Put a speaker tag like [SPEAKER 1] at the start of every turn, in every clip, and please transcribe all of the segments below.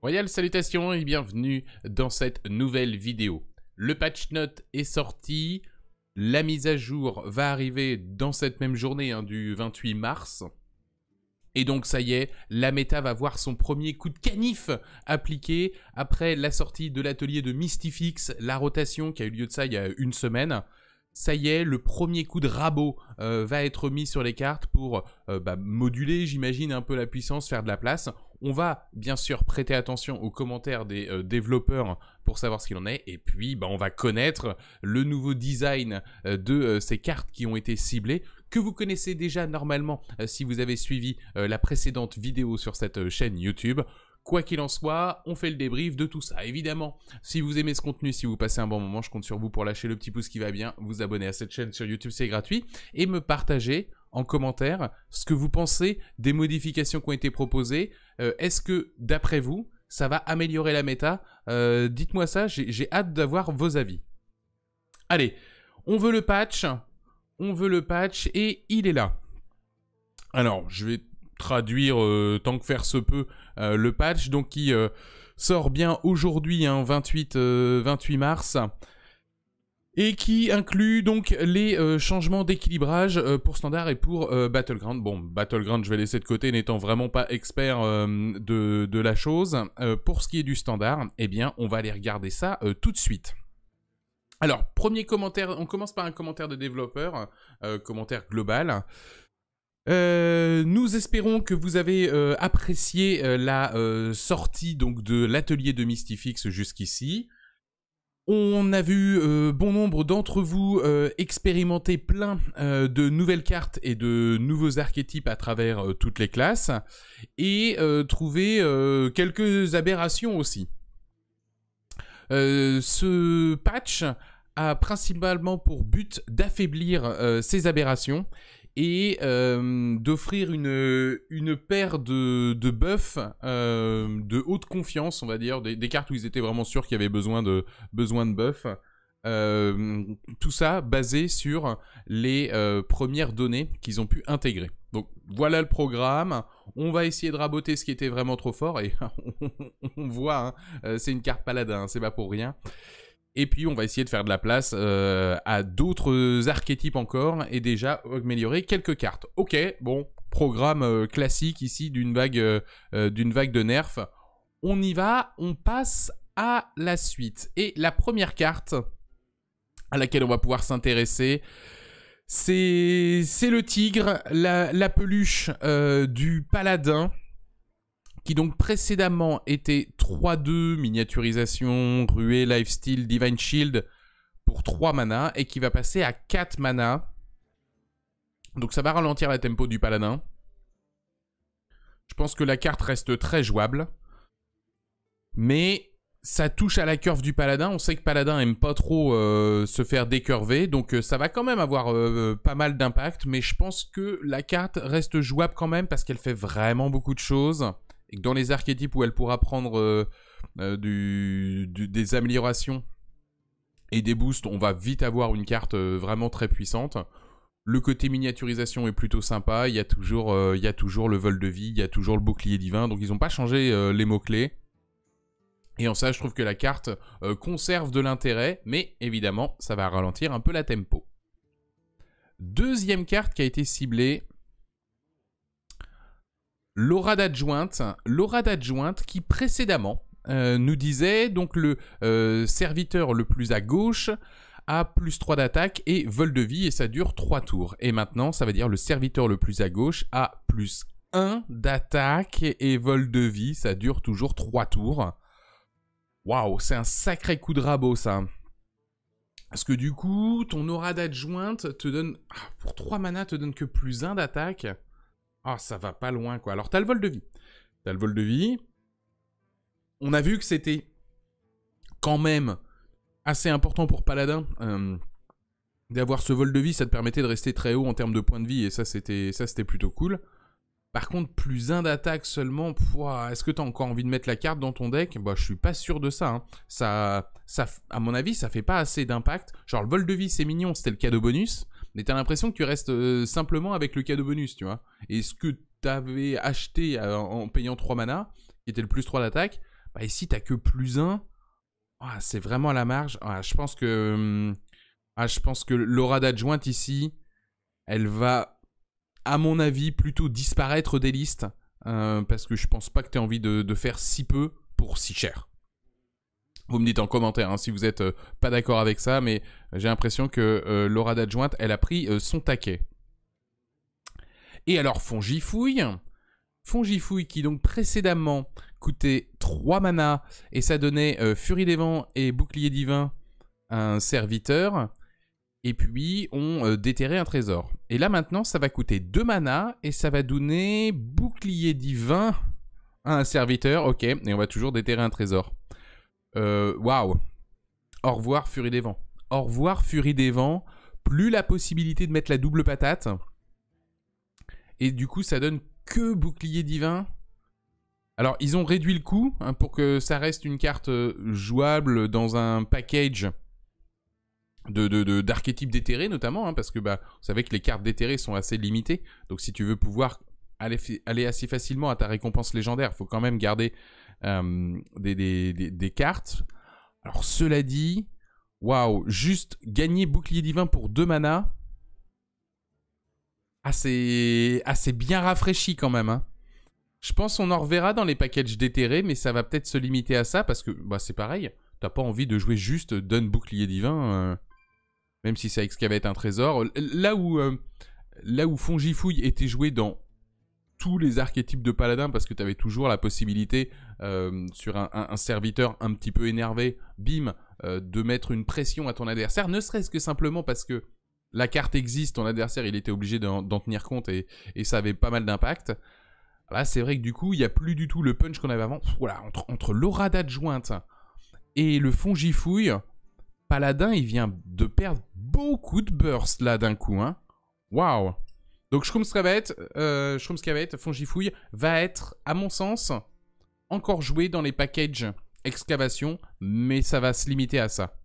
[SPEAKER 1] Royal salutations et bienvenue dans cette nouvelle vidéo. Le patch note est sorti, la mise à jour va arriver dans cette même journée hein, du 28 mars. Et donc ça y est, la méta va voir son premier coup de canif appliqué après la sortie de l'atelier de Mystifix, la rotation qui a eu lieu de ça il y a une semaine. Ça y est, le premier coup de rabot euh, va être mis sur les cartes pour euh, bah, moduler, j'imagine, un peu la puissance, faire de la place. On va bien sûr prêter attention aux commentaires des euh, développeurs pour savoir ce qu'il en est. Et puis, bah, on va connaître le nouveau design euh, de euh, ces cartes qui ont été ciblées que vous connaissez déjà normalement si vous avez suivi la précédente vidéo sur cette chaîne YouTube. Quoi qu'il en soit, on fait le débrief de tout ça. Évidemment, si vous aimez ce contenu, si vous passez un bon moment, je compte sur vous pour lâcher le petit pouce qui va bien, vous abonner à cette chaîne sur YouTube, c'est gratuit, et me partager en commentaire ce que vous pensez des modifications qui ont été proposées. Euh, est-ce que, d'après vous, ça va améliorer la méta euh, Dites-moi ça, j'ai hâte d'avoir vos avis. Allez, on veut le patch, on veut le patch, et il est là. Alors, je vais traduire euh, tant que faire se peut le patch, donc qui sort bien aujourd'hui, 28, hein, 28 mars et qui inclut donc les euh, changements d'équilibrage euh, pour Standard et pour euh, Battleground. Bon, Battleground, je vais laisser de côté, n'étant vraiment pas expert de, la chose. pour ce qui est du Standard, eh bien, on va aller regarder ça tout de suite. Alors, premier commentaire, on commence par un commentaire de développeur, commentaire global. nous espérons que vous avez apprécié la sortie donc de l'atelier de Mystifix jusqu'ici. On a vu euh, bon nombre d'entre vous euh, expérimenter plein euh, de nouvelles cartes et de nouveaux archétypes à travers toutes les classes et trouver quelques aberrations aussi. ce patch a principalement pour but d'affaiblir ces aberrations et euh, d'offrir une, une paire de, de buffs euh, de haute confiance, on va dire, des, cartes où ils étaient vraiment sûrs qu'il y avait besoin de, besoin de buffs. Euh, tout ça basé sur les premières données qu'ils ont pu intégrer. Donc voilà le programme, on va essayer de raboter ce qui était vraiment trop fort, et on voit, hein, c'est une carte paladin, hein, c'est pas pour rien. Et puis on va essayer de faire de la place euh, à d'autres archétypes encore et déjà améliorer quelques cartes. Ok, bon, programme euh, classique ici d'une vague, euh, vague de nerfs. On y va, on passe à la suite. Et la première carte à laquelle on va pouvoir s'intéresser, c'est le tigre, la, peluche du paladin qui donc précédemment était 3-2, miniaturisation, ruée, lifestyle divine shield pour 3 mana et qui va passer à 4 mana Donc ça va ralentir la tempo du paladin. Je pense que la carte reste très jouable. Mais ça touche à la curve du paladin. On sait que paladin aime pas trop euh, se faire décurver, donc euh, ça va quand même avoir euh, pas mal d'impact. Mais je pense que la carte reste jouable quand même parce qu'elle fait vraiment beaucoup de choses et dans les archétypes où elle pourra prendre euh, euh, des améliorations et des boosts, on va vite avoir une carte euh, vraiment très puissante. Le côté miniaturisation est plutôt sympa, il y, a toujours, il toujours le vol de vie, il y a toujours le bouclier divin, donc ils n'ont pas changé les mots-clés. Et en ça, je trouve que la carte conserve de l'intérêt, mais évidemment, ça va ralentir un peu la tempo. Deuxième carte qui a été ciblée, l'aura d'adjointe, qui précédemment euh, nous disait donc le euh, serviteur le plus à gauche a plus 3 d'attaque et vol de vie et ça dure 3 tours. Et maintenant, ça veut dire le serviteur le plus à gauche a plus 1 d'attaque et vol de vie, ça dure toujours 3 tours. Waouh, c'est un sacré coup de rabot ça. Parce que du coup, ton aura d'adjointe te donne, ah, pour 3 mana te donne que plus 1 d'attaque. Ah, ça va pas loin, quoi. Alors, t'as le vol de vie. T'as le vol de vie. On a vu que c'était quand même assez important pour Paladin. Euh, d'avoir ce vol de vie, ça te permettait de rester très haut en termes de points de vie, et ça, c'était plutôt cool. Par contre, plus un d'attaque seulement, est-ce que t'as encore envie de mettre la carte dans ton deck Bah, je suis pas sûr de ça, hein. ça. Ça, à mon avis, ça fait pas assez d'impact. Genre, le vol de vie, c'est mignon, c'était le cadeau bonus. Mais t'as l'impression que tu restes euh, simplement avec le cadeau bonus, tu vois. Et ce que t'avais acheté euh, en, payant 3 mana, qui était le plus 3 d'attaque, bah ici t'as que plus 1. Ah, c'est vraiment à la marge. Ah, je pense que. Hum, ah, je pense que l'aura d'adjointe ici, elle va, à mon avis, plutôt disparaître des listes. Euh, parce que je pense pas que tu aies envie de faire si peu pour si cher. Vous me dites en commentaire hein, si vous n'êtes euh, pas d'accord avec ça, mais euh, j'ai l'impression que euh, Laura d'adjointe, elle a pris son taquet. Et alors Fongifouille, Fongifouille qui donc précédemment coûtait 3 manas et ça donnait Furie des Vents et Bouclier Divin à un serviteur, et puis on déterrait un trésor. Et là maintenant ça va coûter 2 manas et ça va donner Bouclier Divin à un serviteur, ok, et on va toujours déterrer un trésor. Euh, waouh. Wow. Au revoir Furie des Vents. Au revoir Furie des Vents. Plus la possibilité de mettre la double patate. Et du coup, ça donne que Bouclier Divin. Alors, ils ont réduit le coût hein, pour que ça reste une carte euh, jouable dans un package d'archétypes de, déterrés notamment, hein, parce que bah, vous savez que les cartes déterrées sont assez limitées. Donc si tu veux pouvoir aller, aller assez facilement à ta récompense légendaire, il faut quand même garder euh, des, cartes. Alors cela dit, waouh, juste gagner bouclier divin pour deux mana, assez, ah, assez ah, bien rafraîchi quand même. Hein. Je pense qu'on en reverra dans les packages déterrés, mais ça va peut-être se limiter à ça parce que bah, c'est pareil. T'as pas envie de jouer juste donne bouclier divin, euh, même si ça excavait un trésor. Là où, euh, là où Fongifouille était joué dans tous les archétypes de paladin parce que tu avais toujours la possibilité euh, sur un, serviteur un petit peu énervé, bim, euh, de mettre une pression à ton adversaire, ne serait-ce que simplement parce que la carte existe, ton adversaire il était obligé d'en tenir compte et, ça avait pas mal d'impact. Là c'est vrai que du coup il n'y a plus du tout le punch qu'on avait avant. voilà, entre, entre l'aura d'adjointe et le fond gifouille, Paladin il vient de perdre beaucoup de burst là d'un coup. Hein. Waouh donc Shroomscavate, euh, Fongifouille, va être, à mon sens, encore joué dans les packages excavation, mais ça va se limiter à ça.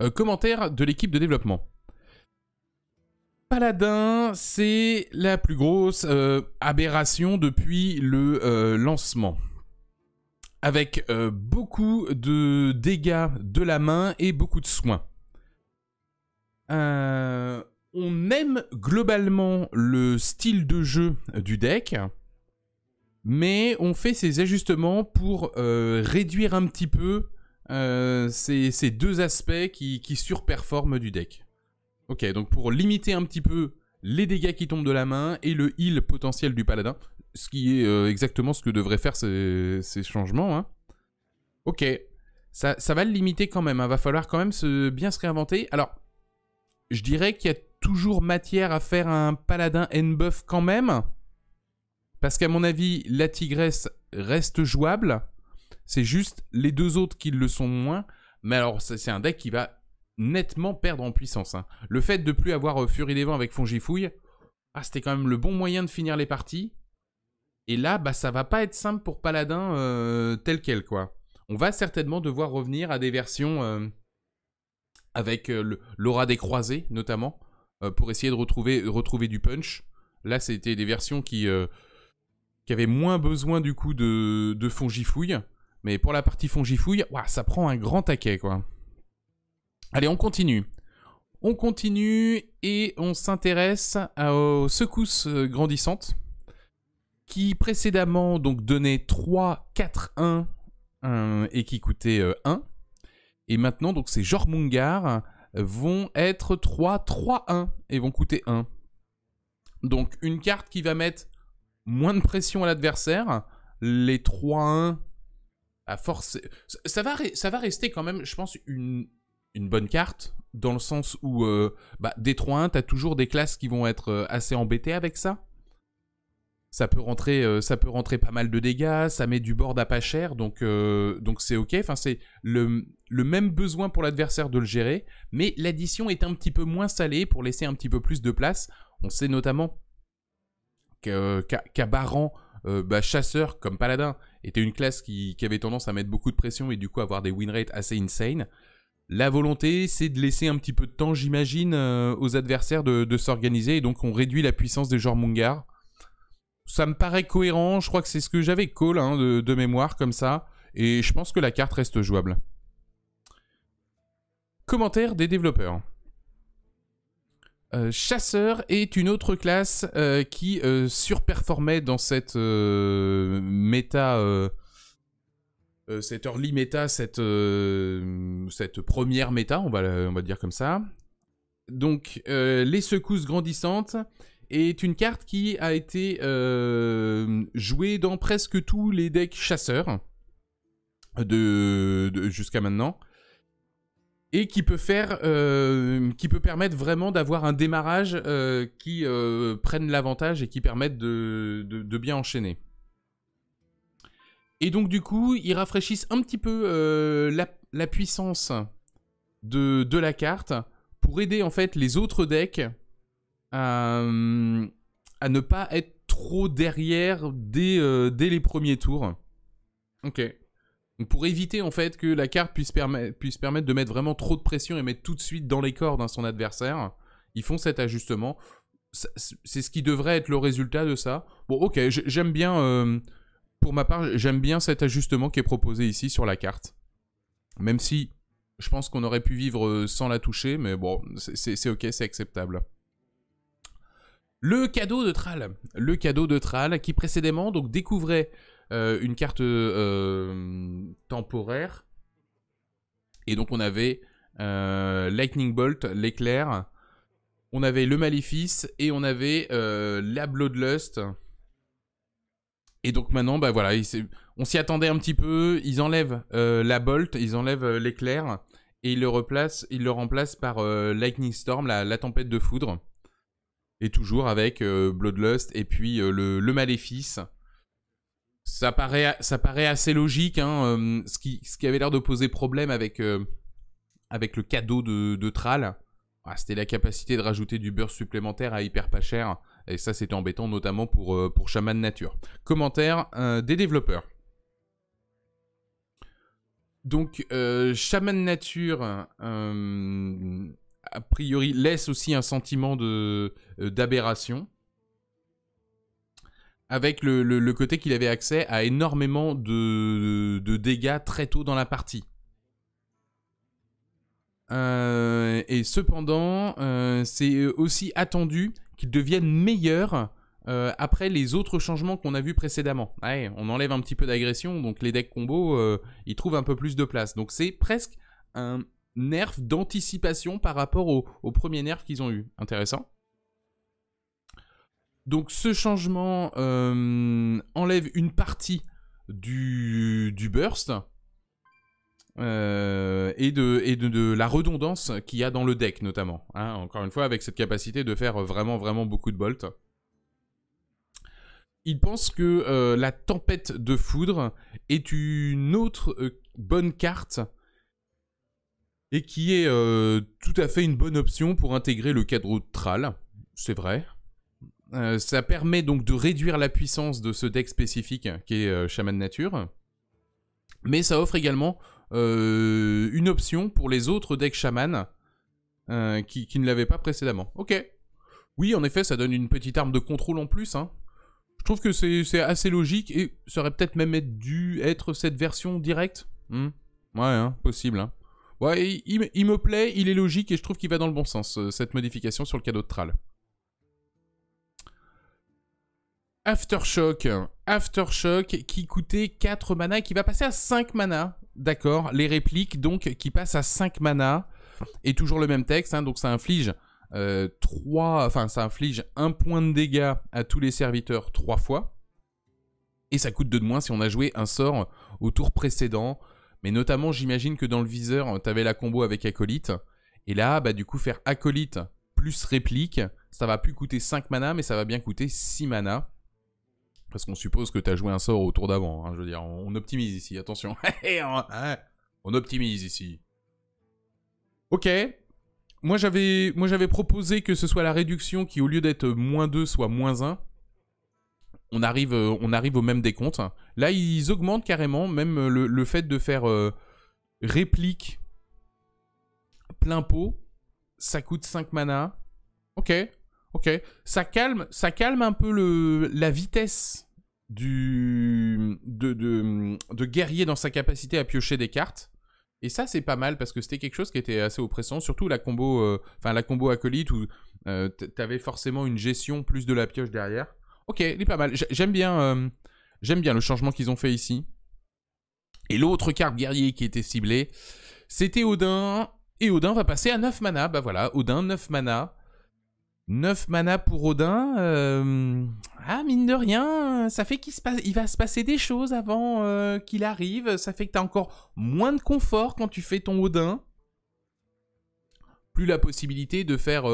[SPEAKER 1] Euh, commentaire de l'équipe de développement. Paladin, c'est la plus grosse euh, aberration depuis le euh, lancement. Avec beaucoup de dégâts de la main et beaucoup de soins. Euh on aime globalement le style de jeu du deck, mais on fait ces ajustements pour euh, réduire un petit peu euh, ces, deux aspects qui, surperforment du deck. Ok, donc pour limiter un petit peu les dégâts qui tombent de la main et le heal potentiel du paladin, ce qui est euh, exactement ce que devraient faire ces, changements. Hein. Ok, ça, va le limiter quand même, hein. va falloir quand même se, bien se réinventer. Alors, je dirais qu'il y a toujours matière à faire un paladin N-buff quand même. Parce qu'à mon avis, la tigresse reste jouable. C'est juste les deux autres qui le sont moins. Mais alors, c'est un deck qui va nettement perdre en puissance. Hein. Le fait de plus avoir euh, Fury Furie des Vents avec Fongifouille, ah, c'était quand même le bon moyen de finir les parties. Et là, bah, ça va pas être simple pour Paladin euh, tel quel, quoi. On va certainement devoir revenir à des versions euh, avec l'aura des croisés, notamment, euh, pour essayer de retrouver, du punch. Là, c'était des versions qui, euh, avaient moins besoin du coup de, fongifouille. Mais pour la partie fongifouille, ça prend un grand taquet quoi. Allez, on continue. On continue et on s'intéresse aux secousses euh, grandissantes qui précédemment donc donnait 3, 4, 1, et qui coûtait 1. Et maintenant donc c'est Jormungar vont être 3, 3, 1 et vont coûter 1. Donc une carte qui va mettre moins de pression à l'adversaire, les 3-1 à force... Ça va, ça va rester quand même, je pense, une, une bonne carte, dans le sens où euh, bah, des 3-1, tu as toujours des classes qui vont être euh, assez embêtées avec ça ça peut rentrer, euh, ça peut rentrer pas mal de dégâts, ça met du board à pas cher, donc euh, donc c'est ok. Enfin c'est le, le même besoin pour l'adversaire de le gérer, mais l'addition est un petit peu moins salée pour laisser un petit peu plus de place. On sait notamment qu'à euh, bah, chasseur comme paladin était une classe qui, avait tendance à mettre beaucoup de pression et du coup avoir des win rates assez insane. La volonté, c'est de laisser un petit peu de temps, j'imagine, aux adversaires de, de s'organiser et donc on réduit la puissance des genres Mungar ça me paraît cohérent. Je crois que c'est ce que j'avais call hein, de, mémoire comme ça. Et je pense que la carte reste jouable. Commentaire des développeurs. Euh, chasseur est une autre classe euh, qui euh, surperformait dans cette méta, cette early méta, cette, première méta, on va dire comme ça. Donc, les secousses grandissantes est une carte qui a été euh, jouée dans presque tous les decks chasseurs de, jusqu'à maintenant et qui peut faire, euh, qui peut permettre vraiment d'avoir un démarrage euh, qui prenne l'avantage et qui permette de, bien enchaîner. Et donc du coup, ils rafraîchissent un petit peu la, la, puissance de, de la carte pour aider en fait les autres decks euh, à ne pas être trop derrière dès, euh, les premiers tours. Ok. pour éviter en fait que la carte puisse, puisse, permettre de mettre vraiment trop de pression et mettre tout de suite dans les cordes hein, son adversaire, ils font cet ajustement. C'est ce qui devrait être le résultat de ça. Bon, ok, j'aime bien. Euh, pour ma part, j'aime bien cet ajustement qui est proposé ici sur la carte. Même si je pense qu'on aurait pu vivre sans la toucher, mais bon, c'est ok, c'est acceptable. Le cadeau de Tral. Le cadeau de Tral qui précédemment donc découvrait euh, une carte euh, temporaire. Et donc on avait euh, Lightning Bolt, l'éclair. On avait le Maléfice et on avait la Bloodlust. Et donc maintenant, bah voilà, on s'y attendait un petit peu. Ils enlèvent la Bolt, ils enlèvent l'éclair et ils le, le remplacent par Lightning Storm, la tempête de foudre. Et toujours avec euh, Bloodlust et puis euh, le, le, Maléfice. Ça paraît, ça paraît assez logique, hein, euh, ce, qui, ce qui avait l'air de poser problème avec, avec le cadeau de, de ah, c'était la capacité de rajouter du beurre supplémentaire à hyper pas cher. Et ça, c'était embêtant, notamment pour, pour Shaman Nature. Commentaire des développeurs. Donc, Chaman Shaman Nature a priori, laisse aussi un sentiment euh, d'aberration. Avec le, côté qu'il avait accès à énormément de, dégâts très tôt dans la partie. Euh, et cependant, euh, c'est aussi attendu qu'il devienne meilleur après les autres changements qu'on a vus précédemment. on enlève un petit peu d'agression, donc les decks combo, ils trouvent un peu plus de place. Donc c'est presque un, nerf d'anticipation par rapport au, premier nerf qu'ils ont eu. Intéressant. Donc ce changement euh, enlève une partie du, burst euh, et, de, la redondance qu'il y a dans le deck notamment. Hein. encore une fois avec cette capacité de faire vraiment vraiment beaucoup de bolts. Il pense que euh, la tempête de foudre est une autre bonne carte et qui est euh, tout à fait une bonne option pour intégrer le cadre Tral, c'est vrai. Euh, ça permet donc de réduire la puissance de ce deck spécifique qui est euh, Shaman Nature, mais ça offre également une option pour les autres decks Shaman qui, ne l'avaient pas précédemment. Ok. Oui, en effet, ça donne une petite arme de contrôle en plus. Hein. Je trouve que c'est assez logique et ça aurait peut-être même dû être cette version directe. Hmm. Ouais, hein, possible. Hein. Ouais, il, me plaît, il est logique et je trouve qu'il va dans le bon sens, euh, cette modification sur le cadeau de Tral. Aftershock. Aftershock qui coûtait 4 mana, qui va passer à 5 mana. D'accord, les répliques donc qui passent à 5 mana. Et toujours le même texte, hein, donc ça inflige 3, euh, enfin ça inflige un point de dégâts à tous les serviteurs 3 fois. Et ça coûte 2 de moins si on a joué un sort au tour précédent. Mais notamment, j'imagine que dans le viseur, euh, avais la combo avec acolyte. Et là, bah du coup, faire acolyte plus réplique, ça va plus coûter 5 mana, mais ça va bien coûter 6 mana. Parce qu'on suppose que tu as joué un sort au tour d'avant. Hein, je veux dire, on optimise ici, attention. on optimise ici. Ok. Moi j'avais proposé que ce soit la réduction qui, au lieu d'être moins 2, soit moins 1 on arrive, euh, on arrive au même décompte. Là, ils augmentent carrément même euh, le, fait de faire euh, réplique plein pot. Ça coûte 5 mana. Ok, ok. Ça calme, ça calme un peu la vitesse du, de, guerrier dans sa capacité à piocher des cartes. Et ça, c'est pas mal parce que c'était quelque chose qui était assez oppressant, surtout la combo, la combo acolyte où tu t'avais forcément une gestion plus de la pioche derrière. Ok, il est pas mal. J'aime bien, euh, bien le changement qu'ils ont fait ici. Et l'autre carte guerrier qui était ciblée, c'était Odin. Et Odin va passer à 9 mana. Bah voilà, Odin, 9 mana. 9 mana pour Odin. Euh, ah, mine de rien, ça fait qu'il passe... va se passer des choses avant euh, qu'il arrive. Ça fait que t'as encore moins de confort quand tu fais ton Odin. Plus la possibilité de faire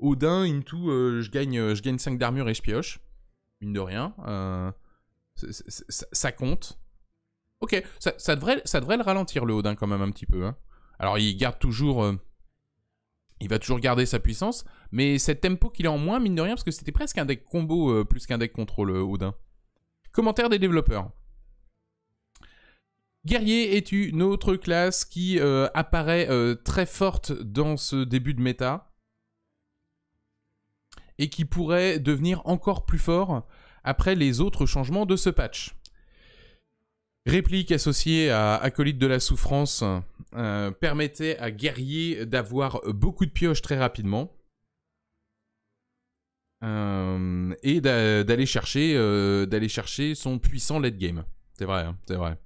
[SPEAKER 1] Odin into je, gagne, je gagne 5 d'armure et je pioche mine de rien. Euh, ça compte. Ok, ça, devrait, le ralentir le Odin quand même un petit peu. Hein. Alors il garde toujours... Euh, il va toujours garder sa puissance, mais cette tempo qu'il a en moins, mine de rien, parce que c'était presque un deck combo euh, plus qu'un deck contrôle Odin. Commentaire des développeurs. Guerrier est une autre classe qui apparaît très forte dans ce début de méta et qui pourrait devenir encore plus fort après les autres changements de ce patch. Réplique associée à Acolyte de la Souffrance euh, permettait à Guerrier d'avoir beaucoup de pioches très rapidement. Euh, et d'aller chercher, euh, chercher son puissant late game. C'est vrai, hein, c'est vrai.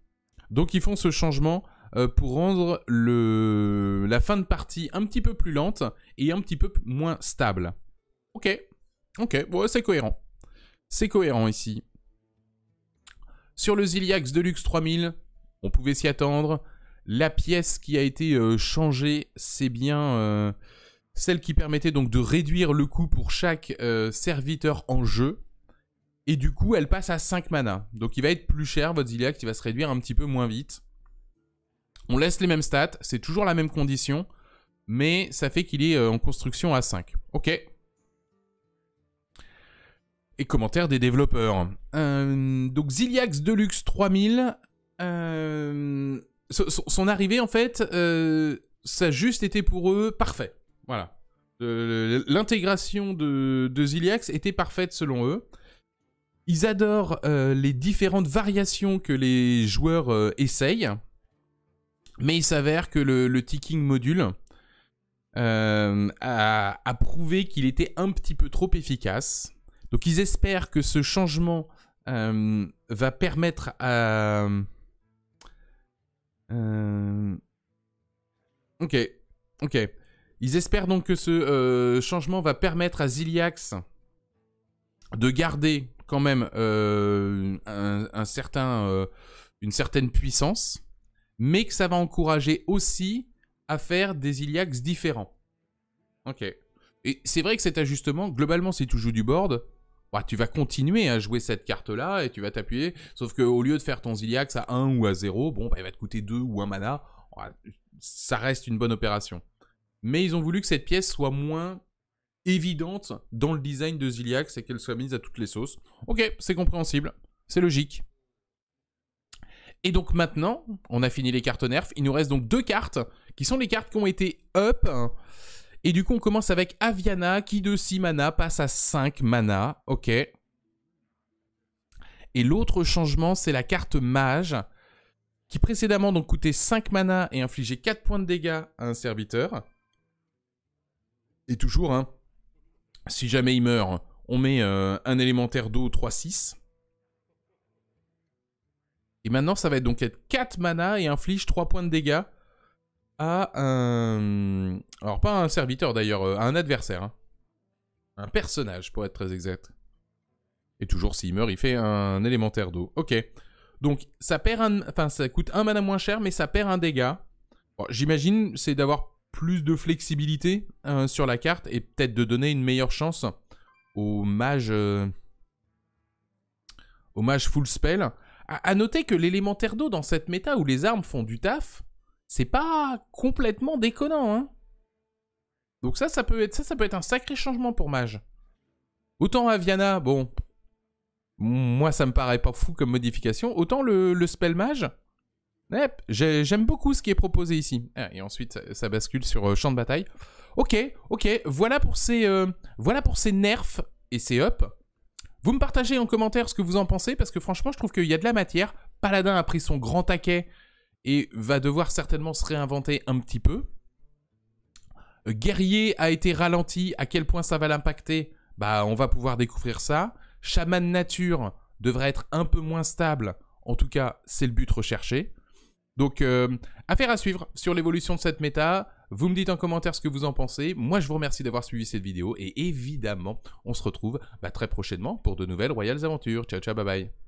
[SPEAKER 1] Donc ils font ce changement pour rendre la fin de partie un petit peu plus lente et un petit peu moins stable. Ok. Ok, bon, c'est cohérent. C'est cohérent ici. Sur le Ziliax Deluxe 3000, on pouvait s'y attendre. La pièce qui a été euh, changée, c'est bien euh, celle qui permettait donc de réduire le coût pour chaque euh, serviteur en jeu. Et du coup, elle passe à 5 mana. Donc il va être plus cher, votre Ziliax, il va se réduire un petit peu moins vite. On laisse les mêmes stats, c'est toujours la même condition, mais ça fait qu'il est en construction à 5. Ok, et commentaires des développeurs. Euh, donc Ziliax Deluxe 3000, euh, son, arrivée en fait, euh, ça juste été pour eux parfait. Voilà. L'intégration de, de, Ziliax était parfaite selon eux. Ils adorent les différentes variations que les joueurs essayent, mais il s'avère que le, ticking module a prouvé qu'il était un petit peu trop efficace. Donc ils espèrent que ce changement euh, va permettre à... Euh, ok, ok. Ils espèrent donc que ce euh, changement va permettre à Ziliax de garder quand même un, certain, une certaine puissance, mais que ça va encourager aussi à faire des Iliax différents. Ok. Et c'est vrai que cet ajustement, globalement, c'est toujours du board, bah, tu vas continuer à jouer cette carte-là et tu vas t'appuyer. Sauf qu'au lieu de faire ton Ziliax à 1 ou à 0, bon, bah, il va te coûter 2 ou 1 mana. ça reste une bonne opération. Mais ils ont voulu que cette pièce soit moins évidente dans le design de Ziliax et qu'elle soit mise à toutes les sauces. Ok, c'est compréhensible. C'est logique. Et donc maintenant, on a fini les cartes nerfs. Il nous reste donc deux cartes qui sont les cartes qui ont été up. Et du coup, on commence avec Aviana qui de 6 mana passe à 5 mana. Ok. Et l'autre changement, c'est la carte Mage qui précédemment coûtait 5 mana et infligeait 4 points de dégâts à un serviteur. Et toujours, hein, si jamais il meurt, on met euh, un élémentaire d'eau 3-6. Et maintenant, ça va être donc être 4 mana et inflige 3 points de dégâts à un... Alors pas un serviteur d'ailleurs, euh, à un adversaire. Hein. Un personnage pour être très exact. Et toujours s'il meurt, il fait un élémentaire d'eau. Ok. Donc ça perd un... Enfin ça coûte un mana moins cher, mais ça perd un dégât. J'imagine c'est d'avoir plus de flexibilité hein, sur la carte et peut-être de donner une meilleure chance Au mage euh, Au mage full spell. A, noter que l'élémentaire d'eau dans cette méta où les armes font du taf, c'est pas complètement déconnant, hein. Donc ça, ça peut être ça, ça peut être un sacré changement pour Mage. Autant Aviana, bon, moi ça me paraît pas fou comme modification. Autant le, spell Mage, j'aime beaucoup ce qui est proposé ici. Ah, et ensuite, ça, bascule sur euh, champ de bataille. Ok, ok, voilà pour ces, euh, voilà pour ces nerfs et ces up. Vous me partagez en commentaire ce que vous en pensez, parce que franchement, je trouve qu'il y a de la matière. Paladin a pris son grand taquet et va devoir certainement se réinventer un petit peu. Euh, Guerrier a été ralenti, à quel point ça va l'impacter Bah on va pouvoir découvrir ça. Chaman Nature devrait être un peu moins stable, en tout cas c'est le but recherché. Donc euh, affaire à suivre sur l'évolution de cette méta. Vous me dites en commentaire ce que vous en pensez. Moi, je vous remercie d'avoir suivi cette vidéo. Et évidemment, on se retrouve bah, très prochainement pour de nouvelles Royales Aventures. Ciao, ciao, bye bye.